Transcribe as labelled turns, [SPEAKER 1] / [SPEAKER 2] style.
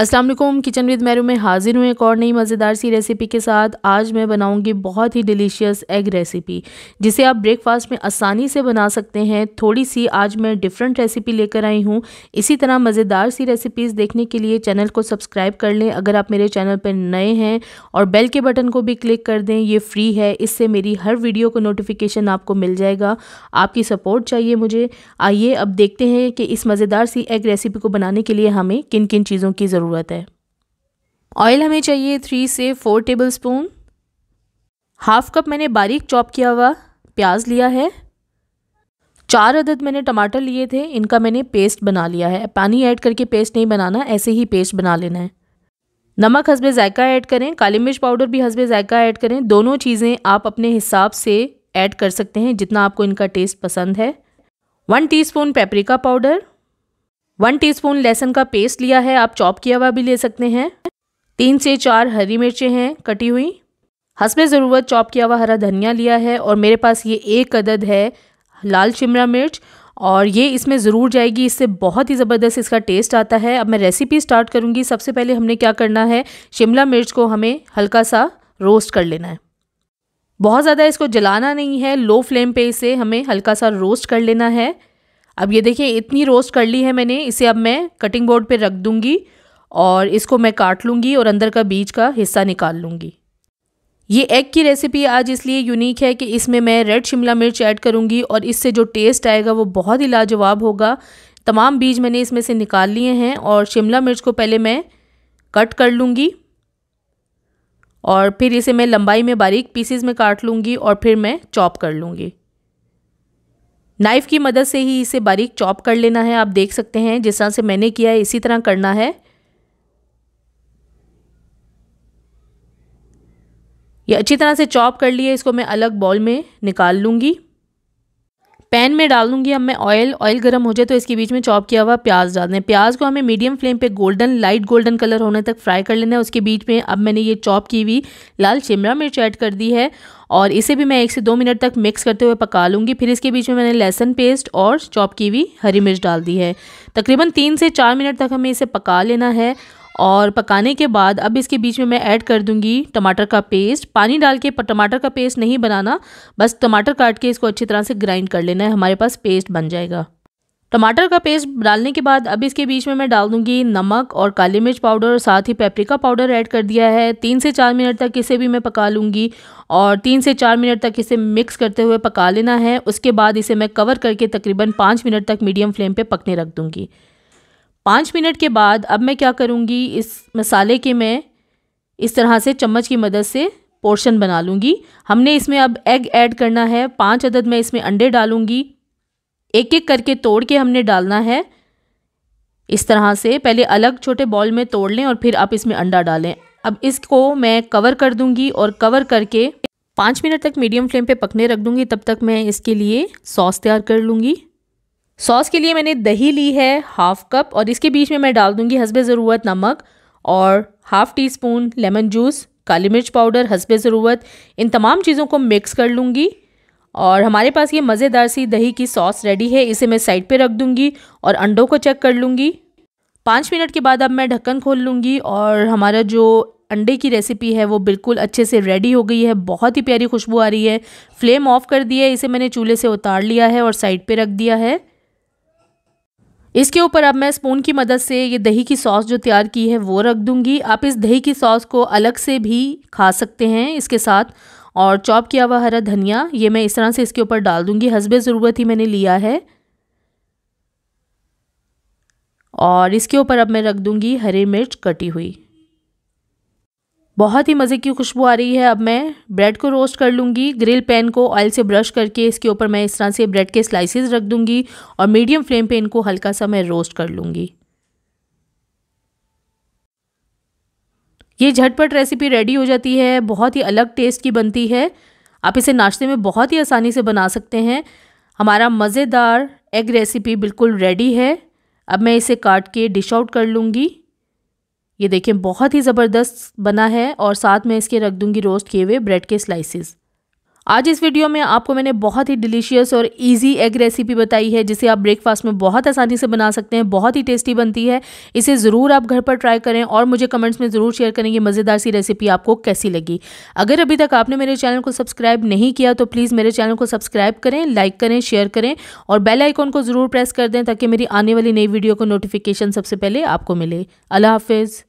[SPEAKER 1] अस्सलाम वालेकुम kitchen with मैरू में हाज़िर हूँ एक और नई मज़ेदार सी रेसिपी के साथ आज मैं बनाऊँगी बहुत ही डिलीशियस एग रेसिपी जिसे आप ब्रेकफास्ट में आसानी से बना सकते हैं थोड़ी सी आज मैं डिफरेंट रेसिपी लेकर आई हूँ इसी तरह मज़ेदार सी रेसिपीज़ देखने के लिए चैनल को सब्सक्राइब कर लें अगर आप मेरे चैनल पर नए हैं और बेल के बटन को भी क्लिक कर दें ये फ्री है इससे मेरी हर वीडियो को नोटिफिकेशन आपको मिल जाएगा आपकी सपोर्ट चाहिए मुझे आइए अब देखते हैं कि इस मज़ेदार सी एग रेसिपी को बनाने के लिए हमें किन किन चीज़ों की ज़रूरत ज़रूरत है ऑयल हमें चाहिए थ्री से four tablespoon half cup मैंने बारीक चॉप किया हुआ प्याज लिया है चार अदद मैंने टमाटर लिए थे इनका मैंने पेस्ट बना लिया है पानी ऐड करके पेस्ट नहीं बनाना ऐसे ही पेस्ट बना लेना है नमक हसब ज़ायका ऐड करें काली मिर्च पाउडर भी हसब ज़ायका ऐड करें दोनों चीज़ें आप अपने हिसाब से ऐड कर सकते हैं जितना आपको इनका टेस्ट पसंद है one teaspoon paprika powder one teaspoon लहसुन का पेस्ट लिया है आप चॉप किया हुआ भी ले सकते हैं तीन से चार हरी मिर्चें हैं कटी हुई हंसबे ज़रूरत चॉप किया हुआ हरा धनिया लिया है और मेरे पास ये एक अदद है लाल शिमला मिर्च और ये इसमें ज़रूर जाएगी इससे बहुत ही ज़बरदस्त इसका टेस्ट आता है अब मैं रेसिपी स्टार्ट करूँगी सबसे पहले हमने क्या करना है शिमला मिर्च को हमें हल्का सा रोस्ट कर लेना है बहुत ज़्यादा इसको जलाना नहीं है लो फ्लेम पे इसे हमें हल्का सा रोस्ट कर लेना है अब ये देखिए इतनी रोस्ट कर ली है मैंने इसे अब मैं कटिंग बोर्ड पे रख दूँगी और इसको मैं काट लूँगी और अंदर का बीज का हिस्सा निकाल लूँगी ये एग की रेसिपी आज इसलिए यूनिक है कि इसमें मैं रेड शिमला मिर्च ऐड करूँगी और इससे जो टेस्ट आएगा वो बहुत ही लाजवाब होगा तमाम बीज मैंने इसमें से निकाल लिए हैं और शिमला मिर्च को पहले मैं कट कर लूँगी और फिर इसे मैं लंबाई में बारीक पीसेस में काट लूँगी और फिर मैं चॉप कर लूँगी नाइफ़ की मदद से ही इसे बारीक चॉप कर लेना है आप देख सकते हैं जिस तरह से मैंने किया है इसी तरह करना है ये अच्छी तरह से चॉप कर लिए इसको मैं अलग बॉल में निकाल लूँगी पैन में डाल दूँगी अब मैं ऑयल ऑयल गर्म हो जाए तो इसके बीच में चॉप किया हुआ प्याज डाल दें प्याज को हमें मीडियम फ्लेम पे गोल्डन लाइट गोल्डन कलर होने तक फ्राई कर लेना है उसके बीच में अब मैंने ये चॉप की हुई लाल शिमला मिर्च ऐड कर दी है और इसे भी मैं एक से दो मिनट तक मिक्स करते हुए पका लूँगी फिर इसके बीच में मैंने लहसन पेस्ट और चॉप की हुई हरी मिर्च डाल दी है तकरीबन तीन से चार मिनट तक हमें इसे पका लेना है और पकाने के बाद अब इसके बीच में मैं ऐड कर दूंगी टमाटर का पेस्ट पानी डाल के टमाटर का पेस्ट नहीं बनाना बस टमाटर काट के इसको अच्छी तरह से ग्राइंड कर लेना है हमारे पास पेस्ट बन जाएगा टमाटर का पेस्ट डालने के बाद अब इसके बीच में मैं डाल दूंगी नमक और काली मिर्च पाउडर और साथ ही पेपरिका पाउडर ऐड कर दिया है तीन से चार मिनट तक इसे भी मैं पका लूँगी और तीन से चार मिनट तक इसे मिक्स करते हुए पका लेना है उसके बाद इसे मैं कवर करके तकरीबन पाँच मिनट तक मीडियम फ्लेम पर पकने रख दूँगी पाँच मिनट के बाद अब मैं क्या करूँगी इस मसाले के मैं इस तरह से चम्मच की मदद से पोर्शन बना लूँगी हमने इसमें अब एग ऐड करना है पाँच अदद मैं इसमें अंडे डालूँगी एक एक करके तोड़ के हमने डालना है इस तरह से पहले अलग छोटे बॉल में तोड़ लें और फिर आप इसमें अंडा डालें अब इसको मैं कवर कर दूंगी और कवर करके पाँच मिनट तक मीडियम फ्लेम पे पकने रख दूंगी तब तक मैं इसके लिए सॉस तैयार कर लूँगी सॉस के लिए मैंने दही ली है हाफ़ कप और इसके बीच में मैं डाल दूँगी हसब ज़रूरत नमक और half teaspoon lemon juice काली मिर्च पाउडर हसब ज़रूरत इन तमाम चीज़ों को मिक्स कर लूँगी और हमारे पास ये मज़ेदार सी दही की सॉस रेडी है इसे मैं साइड पे रख दूँगी और अंडों को चेक कर लूँगी पाँच मिनट के बाद अब मैं ढक्कन खोल लूँगी और हमारा जो अंडे की रेसिपी है वो बिल्कुल अच्छे से रेडी हो गई है बहुत ही प्यारी खुशबू आ रही है फ्लेम ऑफ़ कर दिया है इसे मैंने चूल्हे से उतार लिया है और साइड पर रख दिया है इसके ऊपर अब मैं स्पून की मदद से ये दही की सॉस जो तैयार की है वो रख दूंगी आप इस दही की सॉस को अलग से भी खा सकते हैं इसके साथ और चॉप किया हुआ हरा धनिया ये मैं इस तरह से इसके ऊपर डाल दूंगी हसबे ज़रूरत ही मैंने लिया है और इसके ऊपर अब मैं रख दूंगी हरी मिर्च कटी हुई बहुत ही मज़े की खुशबू आ रही है अब मैं ब्रेड को रोस्ट कर लूँगी ग्रिल पैन को ऑयल से ब्रश करके इसके ऊपर मैं इस तरह से ब्रेड के स्लाइसेस रख दूँगी और मीडियम फ्लेम पे इनको हल्का सा मैं रोस्ट कर लूँगी ये झटपट रेसिपी रेडी हो जाती है बहुत ही अलग टेस्ट की बनती है आप इसे नाश्ते में बहुत ही आसानी से बना सकते हैं हमारा मज़ेदार एग रेसिपी बिल्कुल रेडी है अब मैं इसे काट के डिश आउट कर लूँगी ये देखें बहुत ही ज़बरदस्त बना है और साथ में इसके रख दूंगी रोस्ट किए हुए ब्रेड के स्लाइसिस आज इस वीडियो में आपको मैंने बहुत ही डिलीशियस और इजी एग रेसिपी बताई है जिसे आप ब्रेकफास्ट में बहुत आसानी से बना सकते हैं बहुत ही टेस्टी बनती है इसे ज़रूर आप घर पर ट्राई करें और मुझे कमेंट्स में ज़रूर शेयर करें कि मज़ेदार सी रेसिपी आपको कैसी लगी अगर अभी तक आपने मेरे चैनल को सब्सक्राइब नहीं किया तो प्लीज़ मेरे चैनल को सब्सक्राइब करें लाइक करें शेयर करें और बेल आइकॉन को ज़रूर प्रेस कर दें ताकि मेरी आने वाली नई वीडियो को नोटिफिकेशन सबसे पहले आपको मिले अल्लाह हाफिज़